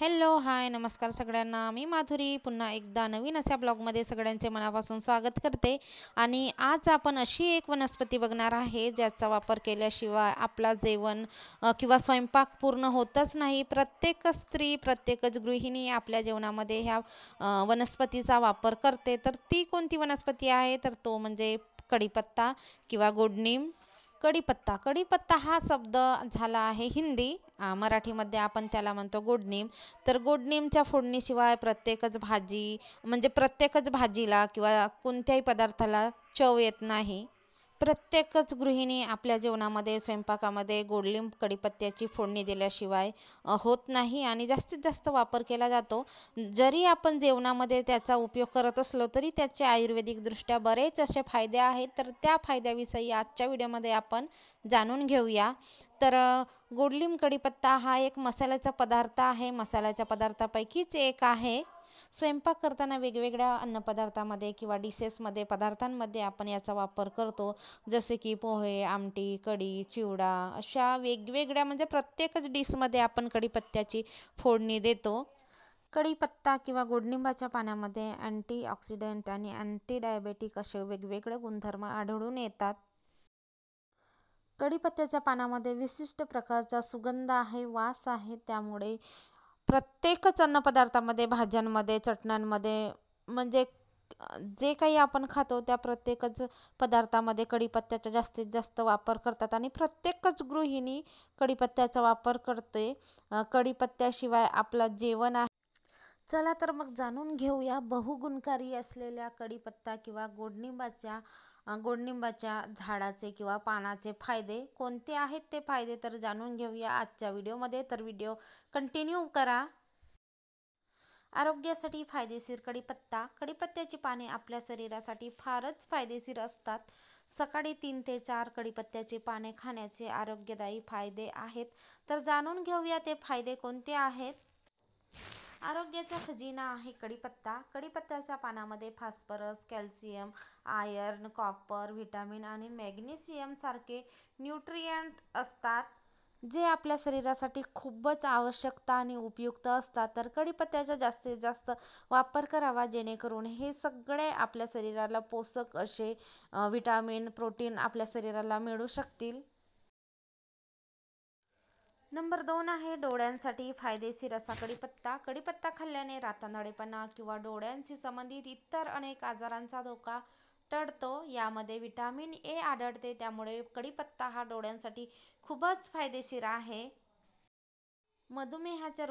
Hello hi नमस्कार सगळ्यांना मी माधुरी पुन्हा एकदा नवीन अशा ब्लॉगमध्ये सगळ्यांचे मनापासून स्वागत करते आणि आज आपण अशी एक वनस्पती बघणार आहे ज्याचा वापर केल्याशिवाय आपला जेवण किंवा स्वयंपाक पूर्ण होतच नाही प्रत्येक स्त्री प्रत्येकच गृहिणी आपल्या जेवणामध्ये ह्या वनस्पतीचा वापर करते तर ती कोणती वनस्पती आहे तर तो म्हणजे कढीपत्ता किंवा गोडनीम कडीपत्ता कडीपत्ता हा शब्द झाला आहे हिंदी मराठीमध्ये आपण त्याला म्हणतो गोडनीम तर गोडनीमच्या फोडणीशिवाय प्रत्येकच भाजी म्हणजे प्रत्येकच भाजीला किंवा कोणत्याही पदार्थाला चव येत नाही प्रत्येकच गृहिणी आपल्या जेवणामध्ये स्वयंपाकामध्ये गोडलिंब कडीपत्त्याची फोडणी दिल्याशिवाय होत नाही आणि जास्तीत जास्त वापर केला जातो जरी आपण जेवणामध्ये त्याचा उपयोग करत असलो तरी त्याचे आयुर्वेदिकदृष्ट्या बरेच असे फायदे आहेत तर त्या फायद्याविषयी आजच्या व्हिडिओमध्ये आपण जाणून घेऊया तर गोडलिंब कडीपत्ता हा एक मसाल्याचा पदार्थ आहे मसाल्याच्या पदार्थापैकीच एक आहे स्वयंपाक करताना वेगवेगळ्या अन्नपदार्थामध्ये किंवा डिशेसमध्ये पदार्थांमध्ये आपण याचा वापर करतो जसे की पोहे आमटी कढी चिवडा अशा वेगवेगळ्या म्हणजे प्रत्येकच डिशमध्ये आपण कढीपत्त्याची फोडणी देतो कढीपत्ता किंवा गोडनिंबाच्या पाण्यामध्ये अँटीऑक्सिडंट आणि अँटी डायबेटिक असे वेगवेगळे गुणधर्म आढळून येतात कढीपत्त्याच्या पानामध्ये विशिष्ट प्रकारचा सुगंध आहे वास आहे त्यामुळे प्रत्येकच अन्नपदार्थामध्ये भाज्यांमध्ये चटण्यांमध्ये म्हणजे जे काही आपण खातो त्या प्रत्येकच पदार्थामध्ये कढीपत्त्याचा जास्तीत जास्त वापर करतात आणि प्रत्येकच गृहिणी कढीपत्त्याचा वापर करते कढीपत्त्याशिवाय आपलं जेवण आहे चला तर मग जाणून घेऊया बहुगुणकारी असलेल्या कढीपत्ता किंवा गोडनिंबाच्या गोडनिंबाच्या झाडाचे किंवा पानाचे फायदे कोणते आहेत ते फायदे तर जाणून घेऊया आजच्या व्हिडिओमध्ये तर व्हिडिओ कंटिन्यू करा आरोग्यासाठी फायदेशीर कडीपत्ता कडीपत्त्याची पाने आपल्या शरीरासाठी फारच फायदेशीर असतात सकाळी तीन ते चार कडीपत्त्याची पाने खाण्याचे आरोग्यदायी फायदे आहेत तर जाणून घेऊया ते फायदे कोणते आहेत आरोग्याचा खजिना आहे कढीपत्ता कढीपत्त्याच्या पानामध्ये phosphorus, calcium, iron, copper, vitamin आणि मॅग्नेशियम सारखे न्यूट्रिएंट असतात. जे आपल्या शरीरासाठी खूपच आवश्यकता आणि उपयुक्त असतात. तर कढीपत्त्याचा जास्तीत जास्त वापर करावा जेणेकरून हे सगळे आपल्या शरीराला पोषक असे विटामिन प्रोटीन आपल्या शरीराला मिळू शकतील. नंबर दोन आहे डोळ्यांसाठी फायदेशीर असा कडीपत्ता कडीपत्ता खाल्ल्याने रातानडेपणा किंवा डोळ्यांशी संबंधित इतर अनेक आजारांचा धोका टळतो यामध्ये व्हिटॅमिन ए आढळते त्यामुळे कडीपत्ता हा डोळ्यांसाठी खूपच फायदेशीर आहे मधुमेहाच्या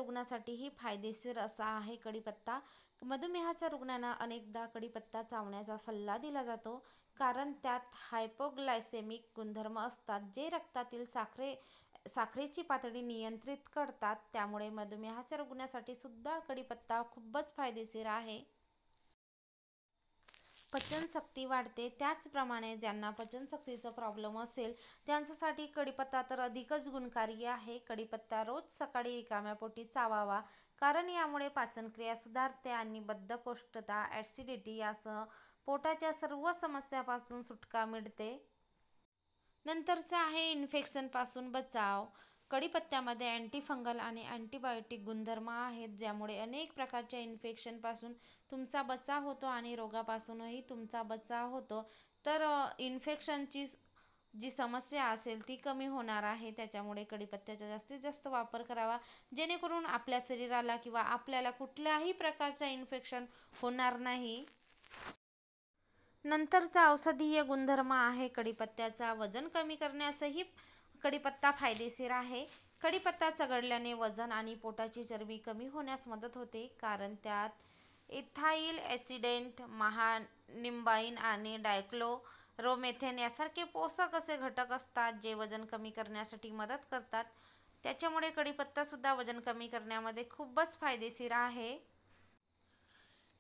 ही फायदेशीर असा आहे कडीपत्ता मधुमेहाच्या रुग्णांना अनेकदा कडीपत्ता चावण्याचा सल्ला दिला जातो कारण त्यात हायपोग्लायसेमिक गुणधर्म असतात जे रक्तातील साखरे साखरेची पातळी नियंत्रित करतात त्यामुळे मधुमेहाच्या रुग्णासाठी सुद्धा कढीपत्ता खूपच फायदेशीर आहे पचनशक्ती वाढते त्याचप्रमाणे ज्यांना पचन शक्तीचा प्रॉब्लेम असेल त्यांच्यासाठी कढीपत्ता तर अधिकच गुणकारी आहे कढीपत्ता रोज सकाळी रिकाम्या पोटी चावावा कारण यामुळे पाचन क्रिया सुधारते आणि बद्धकोष्ठता ॲसिडिटी यासह पोटाच्या सर्व समस्यापासून सुटका मिळते नंतरचं आहे इन्फेक्शनपासून बचाव कढीपत्त्यामध्ये अँटीफंगल आणि अँटीबायोटिक गुणधर्म आहेत ज्यामुळे अनेक प्रकारच्या इन्फेक्शनपासून तुमचा बचाव होतो आणि रोगापासूनही तुमचा बचाव होतो तर इन्फेक्शनची जी समस्या असेल ती कमी होणार आहे त्याच्यामुळे कढीपत्त्याचा जास्तीत जास्त वापर करावा जेणेकरून आपल्या शरीराला किंवा आपल्याला कुठल्याही प्रकारचा इन्फेक्शन होणार नाही नंतरचा औषधीय गुणधर्म आहे कडीपत्त्याचा वजन कमी करण्यासही कडीपत्ता फायदेशीर आहे. कडीपत्ता चघळल्याने वजन आणि पोटाची चरबी कमी होण्यास मदत होते, कारण त्यात इथाइल ॲसिडेंट महानिंबाईन आणि डायक्लोरोमेथेन यासारखे पोषक असे घटक असतात, जे वजन कमी करण्यासाठी मदत करतात. त्याच्यामुळे कडीपत्तासुद्धा वजन कमी करण्यामध्ये खूपच फायदेशीर आहे.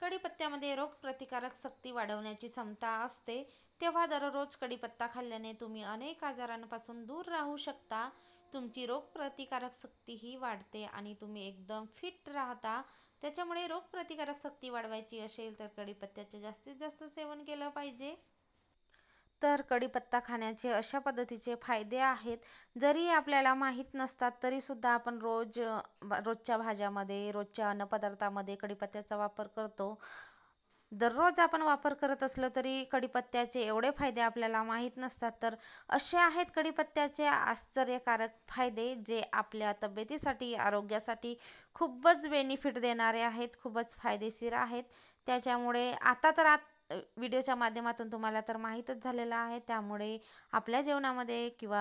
कढीपत्त्यामध्ये रोगप्रतिकारक शक्ती वाढवण्याची क्षमता असते तेव्हा दररोज कढीपत्ता खाल्ल्याने तुम्ही अनेक आजारांपासून दूर राहू शकता तुमची रोगप्रतिकारक शक्तीही वाढते आणि तुम्ही एकदम फिट राहता त्याच्यामुळे रोगप्रतिकारक शक्ती वाढवायची असेल तर कढीपत्त्याचे जास्तीत जास्त सेवन केलं पाहिजे तर कढीपत्ता खाण्याचे अशा पद्धतीचे फायदे आहेत जरी आपल्याला माहीत नसतात तरीसुद्धा आपण रोज रोजच्या भाज्यामध्ये रोजच्या अन्नपदार्थामध्ये कढीपत्त्याचा वापर करतो दररोज आपण वापर करत असलो तरी कढीपत्त्याचे एवढे फायदे आपल्याला माहीत नसतात तर असे आहेत कढीपत्त्याचे आश्चर्यकारक फायदे जे आपल्या तब्येतीसाठी आरोग्यासाठी खूपच बेनिफिट देणारे आहेत खूपच फायदेशीर आहेत त्याच्यामुळे आता तर आत व्हिडिओच्या माध्यमातून तुम्हाला तर माहीतच झालेलं आहे त्यामुळे आपल्या जेवणामध्ये किंवा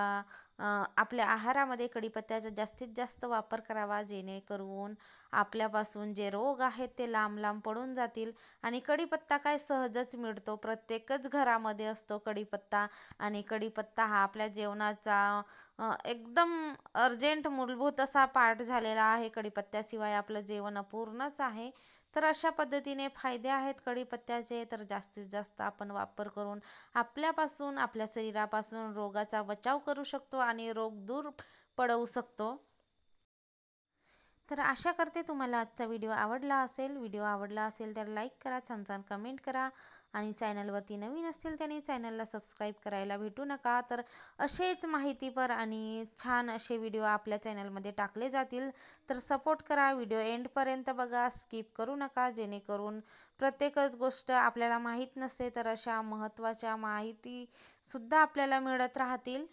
आपल्या आहारामध्ये कढीपत्त्याचा जास्तीत जास्त वापर करावा जेणेकरून आपल्यापासून जे रोग आहेत ते लांब लांब पडून जातील आणि कढीपत्ता काय सहजच मिळतो प्रत्येकच घरामध्ये असतो कढीपत्ता आणि कढीपत्ता हा आपल्या जेवणाचा एकदम अर्जंट मूलभूत असा पार्ट झालेला आहे कढीपत्त्याशिवाय आपलं जेवण अपूर्णच आहे तर अशा पद्धतीने फायदे आहेत कढीपत्त्याचे तर जास्तीत जास्त आपण वापर करून आपल्यापासून आपल्या शरीरापासून रोगाचा बचाव करू शकतो आणि रोग दूर पडवू शकतो तर आशा करते तुम्हाला आजचा व्हिडिओ आवडला असेल व्हिडिओ आवडला असेल तर लाईक करा छान छान कमेंट करा आणि चॅनलवरती नवीन असतील त्यांनी चॅनलला सबस्क्राईब करायला भेटू नका तर असेच माहितीपर आणि छान असे व्हिडिओ आपल्या चॅनलमध्ये टाकले जातील तर सपोर्ट करा व्हिडिओ एंडपर्यंत बघा स्किप करू नका जेणेकरून प्रत्येकच गोष्ट आपल्याला माहीत नसते तर अशा महत्त्वाच्या माहितीसुद्धा आपल्याला मिळत राहतील